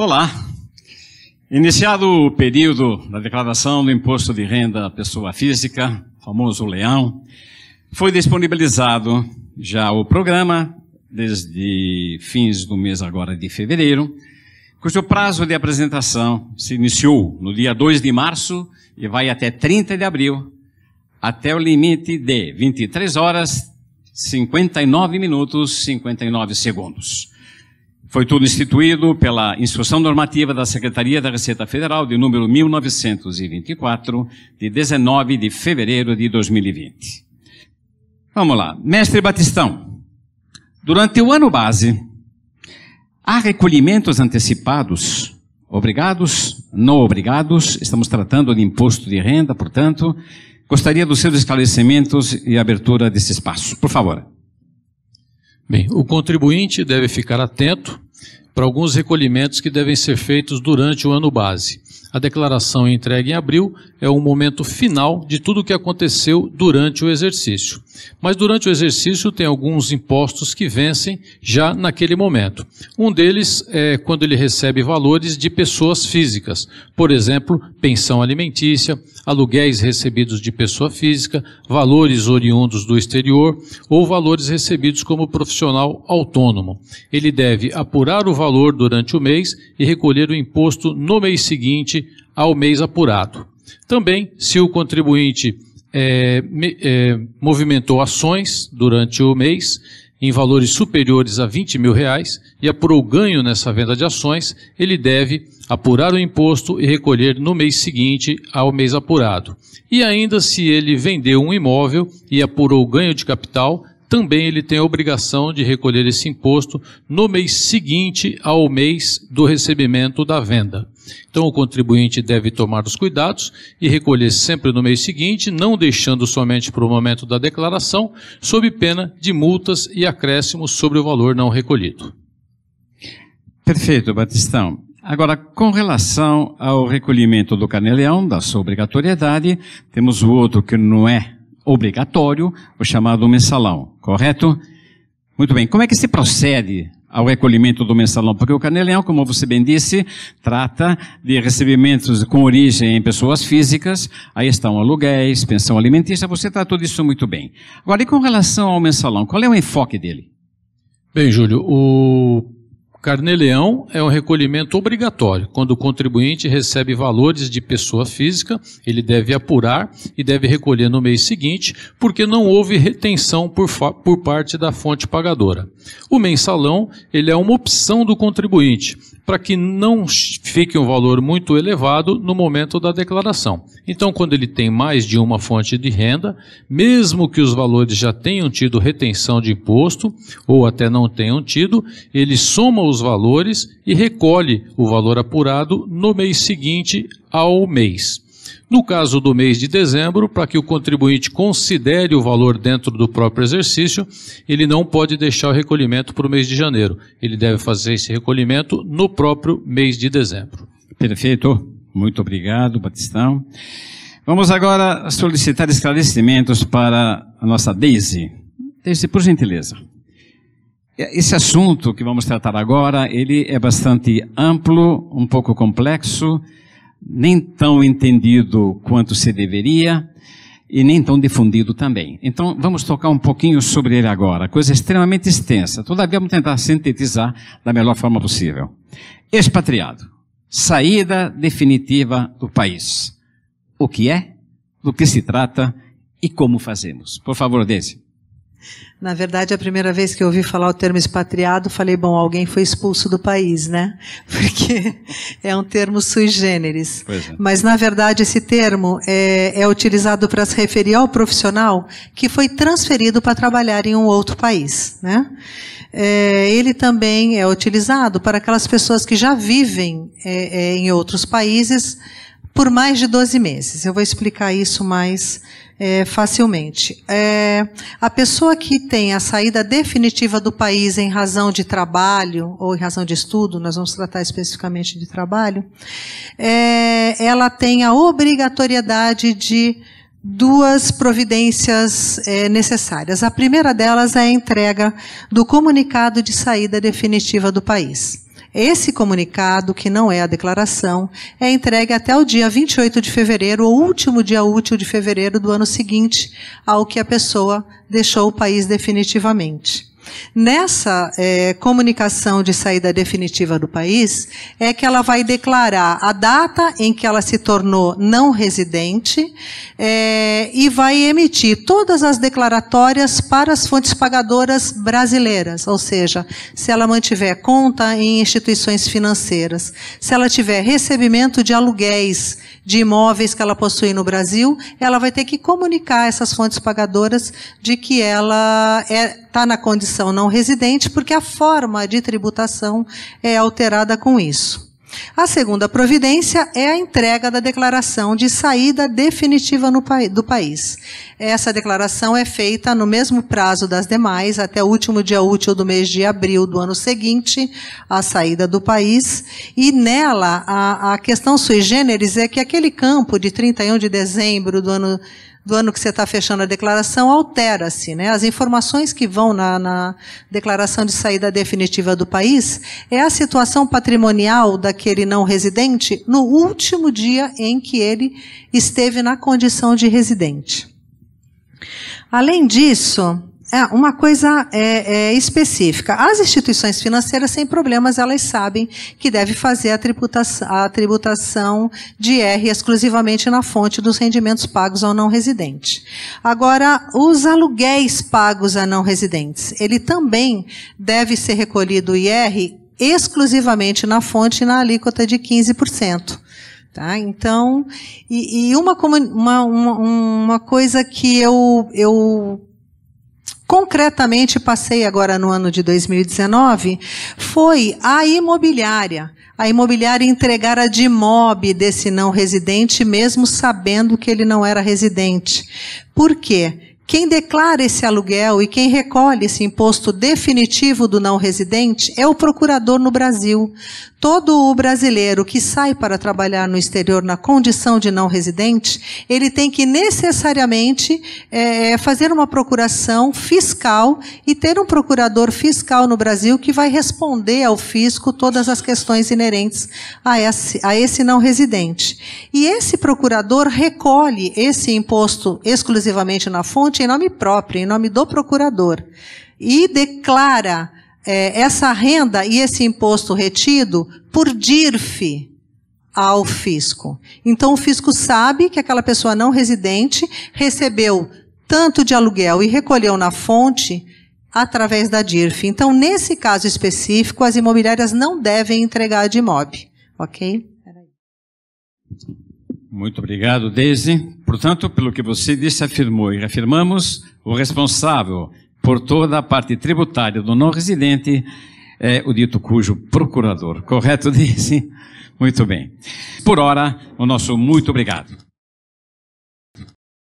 Olá! Iniciado o período da declaração do imposto de renda à pessoa física, famoso leão, foi disponibilizado já o programa desde fins do mês agora de fevereiro, cujo prazo de apresentação se iniciou no dia 2 de março e vai até 30 de abril, até o limite de 23 horas 59 minutos 59 segundos. Foi tudo instituído pela Instrução Normativa da Secretaria da Receita Federal de número 1924, de 19 de fevereiro de 2020. Vamos lá. Mestre Batistão, durante o ano base, há recolhimentos antecipados, obrigados, não obrigados, estamos tratando de imposto de renda, portanto, gostaria dos seus esclarecimentos e abertura desse espaço. Por favor. Bem, o contribuinte deve ficar atento para alguns recolhimentos que devem ser feitos durante o ano base. A declaração entregue em abril é o momento final de tudo o que aconteceu durante o exercício. Mas durante o exercício tem alguns impostos que vencem já naquele momento. Um deles é quando ele recebe valores de pessoas físicas, por exemplo, pensão alimentícia, aluguéis recebidos de pessoa física, valores oriundos do exterior ou valores recebidos como profissional autônomo. Ele deve apurar o valor valor durante o mês e recolher o imposto no mês seguinte ao mês apurado. Também, se o contribuinte é, é, movimentou ações durante o mês em valores superiores a 20 mil reais e apurou ganho nessa venda de ações, ele deve apurar o imposto e recolher no mês seguinte ao mês apurado. E ainda se ele vendeu um imóvel e apurou ganho de capital, também ele tem a obrigação de recolher esse imposto no mês seguinte ao mês do recebimento da venda. Então, o contribuinte deve tomar os cuidados e recolher sempre no mês seguinte, não deixando somente para o momento da declaração, sob pena de multas e acréscimos sobre o valor não recolhido. Perfeito, Batistão. Agora, com relação ao recolhimento do caneleão, da sua obrigatoriedade, temos o outro que não é obrigatório, o chamado mensalão, correto? Muito bem, como é que se procede ao recolhimento do mensalão? Porque o Canelão, como você bem disse, trata de recebimentos com origem em pessoas físicas, aí estão aluguéis, pensão alimentícia, você tratou disso muito bem. Agora, e com relação ao mensalão, qual é o enfoque dele? Bem, Júlio, o Leão é um recolhimento obrigatório. Quando o contribuinte recebe valores de pessoa física, ele deve apurar e deve recolher no mês seguinte, porque não houve retenção por, por parte da fonte pagadora. O mensalão ele é uma opção do contribuinte para que não fique um valor muito elevado no momento da declaração. Então, quando ele tem mais de uma fonte de renda, mesmo que os valores já tenham tido retenção de imposto ou até não tenham tido, ele soma os valores e recolhe o valor apurado no mês seguinte ao mês. No caso do mês de dezembro, para que o contribuinte considere o valor dentro do próprio exercício, ele não pode deixar o recolhimento para o mês de janeiro. Ele deve fazer esse recolhimento no próprio mês de dezembro. Perfeito. Muito obrigado, Batistão. Vamos agora solicitar esclarecimentos para a nossa Daisy. Daisy, por gentileza. Esse assunto que vamos tratar agora, ele é bastante amplo, um pouco complexo, nem tão entendido quanto se deveria e nem tão difundido também. Então, vamos tocar um pouquinho sobre ele agora, coisa extremamente extensa. Todavia, vamos tentar sintetizar da melhor forma possível. Expatriado. Saída definitiva do país. O que é, do que se trata e como fazemos. Por favor, Deise. Na verdade, a primeira vez que eu ouvi falar o termo expatriado, falei, bom, alguém foi expulso do país, né? Porque é um termo sui generis. É. Mas, na verdade, esse termo é, é utilizado para se referir ao profissional que foi transferido para trabalhar em um outro país, né? É, ele também é utilizado para aquelas pessoas que já vivem é, é, em outros países, por mais de 12 meses. Eu vou explicar isso mais é, facilmente. É, a pessoa que tem a saída definitiva do país em razão de trabalho ou em razão de estudo, nós vamos tratar especificamente de trabalho, é, ela tem a obrigatoriedade de duas providências é, necessárias. A primeira delas é a entrega do comunicado de saída definitiva do país. Esse comunicado, que não é a declaração, é entregue até o dia 28 de fevereiro, o último dia útil de fevereiro do ano seguinte ao que a pessoa deixou o país definitivamente. Nessa é, comunicação de saída definitiva do país, é que ela vai declarar a data em que ela se tornou não residente é, e vai emitir todas as declaratórias para as fontes pagadoras brasileiras, ou seja, se ela mantiver conta em instituições financeiras, se ela tiver recebimento de aluguéis de imóveis que ela possui no Brasil, ela vai ter que comunicar essas fontes pagadoras de que ela é está na condição não residente, porque a forma de tributação é alterada com isso. A segunda providência é a entrega da declaração de saída definitiva do país. Essa declaração é feita no mesmo prazo das demais, até o último dia útil do mês de abril do ano seguinte à saída do país. E nela, a, a questão sui generis é que aquele campo de 31 de dezembro do ano do ano que você está fechando a declaração altera-se. Né? As informações que vão na, na, declaração de saída definitiva do país é a situação patrimonial daquele não residente no último dia em que ele esteve na condição de residente. Além disso, é, uma coisa é, é, específica. As instituições financeiras, sem problemas, elas sabem que deve fazer a tributação, a tributação de R exclusivamente na fonte dos rendimentos pagos ao não residente. Agora, os aluguéis pagos a não residentes, ele também deve ser recolhido o IR exclusivamente na fonte na alíquota de 15%. Tá? Então, e, e uma, uma, uma, uma coisa que eu, eu concretamente passei agora no ano de 2019 foi a imobiliária. A imobiliária entregar a DIMOB desse não residente, mesmo sabendo que ele não era residente. Por quê? Quem declara esse aluguel e quem recolhe esse imposto definitivo do não residente é o procurador no Brasil. Todo o brasileiro que sai para trabalhar no exterior na condição de não residente, ele tem que necessariamente é, é fazer uma procuração fiscal e ter um procurador fiscal no Brasil que vai responder ao fisco todas as questões inerentes a esse, a esse não residente. E esse procurador recolhe esse imposto exclusivamente na fonte em nome próprio, em nome do procurador, e declara é, essa renda e esse imposto retido por DIRF ao fisco. Então, o fisco sabe que aquela pessoa não residente recebeu tanto de aluguel e recolheu na fonte através da DIRF. Então, nesse caso específico, as imobiliárias não devem entregar de DMOB, ok? Peraí. Muito obrigado, Deise. Portanto, pelo que você disse, afirmou e reafirmamos, o responsável por toda a parte tributária do não residente é o dito cujo procurador. Correto, Deise? Muito bem. Por hora, o nosso muito obrigado.